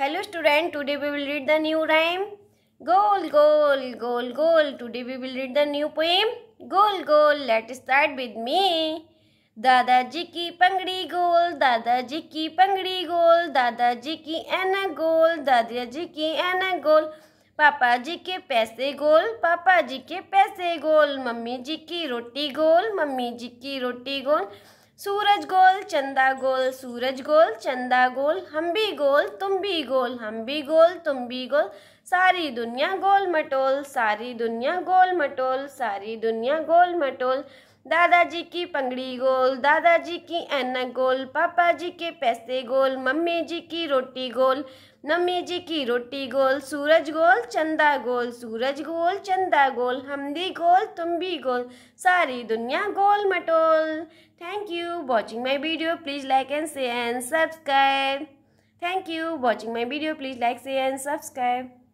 hello student today we will read the new rhyme गोल गोल गोल गोल today we will read the new poem गोल गोल लेट स्टार्ट विद मी दादाजी की पंगड़ी गोल दादाजी की पंगड़ी गोल दादाजी की एन गोल दादाजी की एन गोल पापा जी के पैसे गोल पापा जी के पैसे गोल मम्मी जी की रोटी गोल मम्मी जी की रोटी गोल सूरज गोल चंदा गोल सूरज गोल चंदा गोल हम भी गोल तुम भी गोल हम भी गोल तुम भी गोल सारी दुनिया गोल मटोल सारी दुनिया गोल मटोल सारी दुनिया गोल मटोल दादाजी की पंगड़ी गोल दादाजी की ऐनक गोल पापा जी के पैसे गोल मम्मी जी की रोटी गोल मम्मी जी की रोटी गोल सूरज गोल चंदा गोल सूरज गोल चंदा गोल हम भी गोल तुम भी गोल सारी दुनिया गोल मटोल thank you watching my video please like and share and subscribe thank you watching my video please like share and subscribe